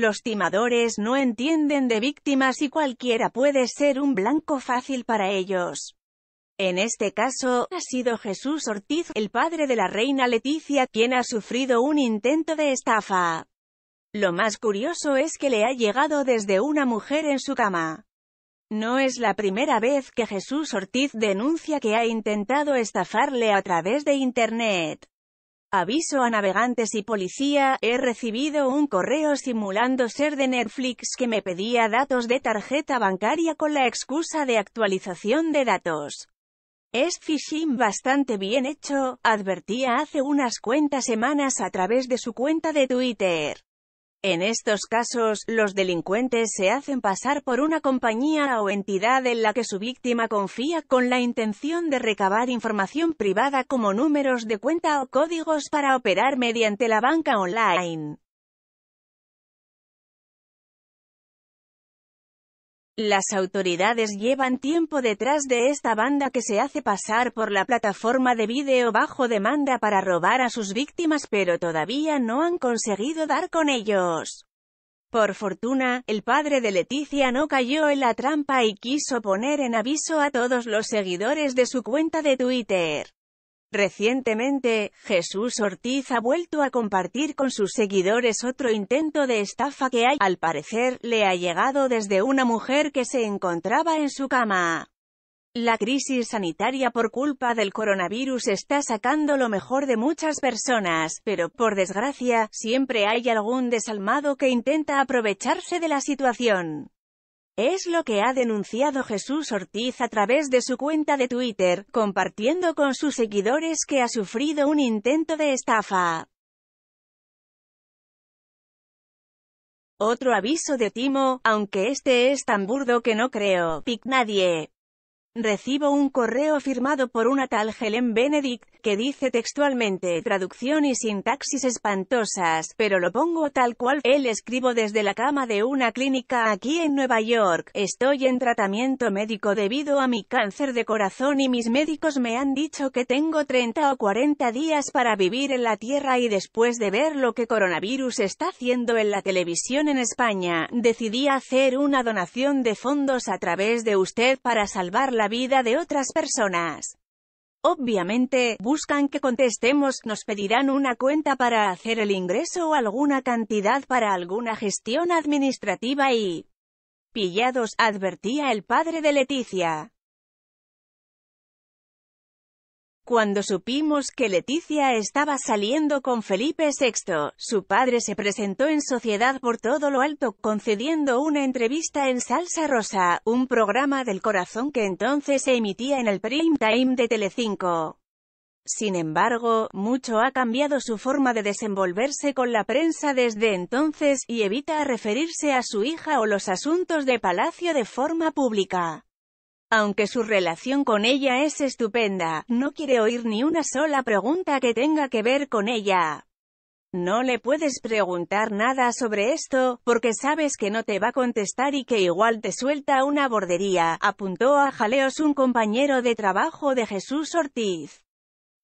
Los timadores no entienden de víctimas y cualquiera puede ser un blanco fácil para ellos. En este caso, ha sido Jesús Ortiz, el padre de la reina Leticia, quien ha sufrido un intento de estafa. Lo más curioso es que le ha llegado desde una mujer en su cama. No es la primera vez que Jesús Ortiz denuncia que ha intentado estafarle a través de Internet. Aviso a navegantes y policía, he recibido un correo simulando ser de Netflix que me pedía datos de tarjeta bancaria con la excusa de actualización de datos. Es phishing bastante bien hecho, advertía hace unas cuantas semanas a través de su cuenta de Twitter. En estos casos, los delincuentes se hacen pasar por una compañía o entidad en la que su víctima confía con la intención de recabar información privada como números de cuenta o códigos para operar mediante la banca online. Las autoridades llevan tiempo detrás de esta banda que se hace pasar por la plataforma de vídeo bajo demanda para robar a sus víctimas pero todavía no han conseguido dar con ellos. Por fortuna, el padre de Leticia no cayó en la trampa y quiso poner en aviso a todos los seguidores de su cuenta de Twitter. Recientemente, Jesús Ortiz ha vuelto a compartir con sus seguidores otro intento de estafa que hay, al parecer, le ha llegado desde una mujer que se encontraba en su cama. La crisis sanitaria por culpa del coronavirus está sacando lo mejor de muchas personas, pero, por desgracia, siempre hay algún desalmado que intenta aprovecharse de la situación. Es lo que ha denunciado Jesús Ortiz a través de su cuenta de Twitter, compartiendo con sus seguidores que ha sufrido un intento de estafa. Otro aviso de Timo, aunque este es tan burdo que no creo, pic nadie. Recibo un correo firmado por una tal Helen Benedict, que dice textualmente, traducción y sintaxis espantosas, pero lo pongo tal cual, él escribo desde la cama de una clínica aquí en Nueva York, estoy en tratamiento médico debido a mi cáncer de corazón y mis médicos me han dicho que tengo 30 o 40 días para vivir en la Tierra y después de ver lo que coronavirus está haciendo en la televisión en España, decidí hacer una donación de fondos a través de usted para salvar la vida de otras personas. Obviamente, buscan que contestemos, nos pedirán una cuenta para hacer el ingreso o alguna cantidad para alguna gestión administrativa y... Pillados, advertía el padre de Leticia. Cuando supimos que Leticia estaba saliendo con Felipe VI, su padre se presentó en sociedad por todo lo alto, concediendo una entrevista en Salsa Rosa, un programa del corazón que entonces se emitía en el prime time de Telecinco. Sin embargo, mucho ha cambiado su forma de desenvolverse con la prensa desde entonces, y evita referirse a su hija o los asuntos de Palacio de forma pública. Aunque su relación con ella es estupenda, no quiere oír ni una sola pregunta que tenga que ver con ella. No le puedes preguntar nada sobre esto, porque sabes que no te va a contestar y que igual te suelta una bordería, apuntó a Jaleos un compañero de trabajo de Jesús Ortiz.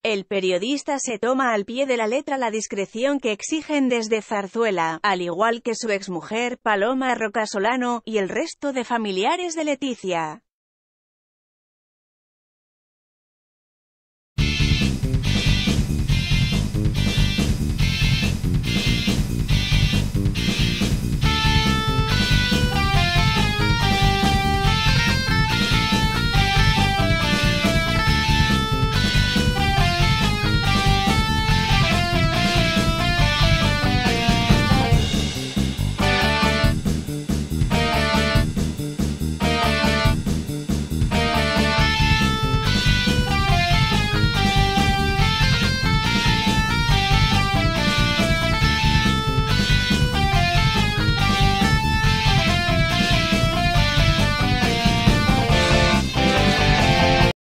El periodista se toma al pie de la letra la discreción que exigen desde Zarzuela, al igual que su exmujer, Paloma Rocasolano, y el resto de familiares de Leticia.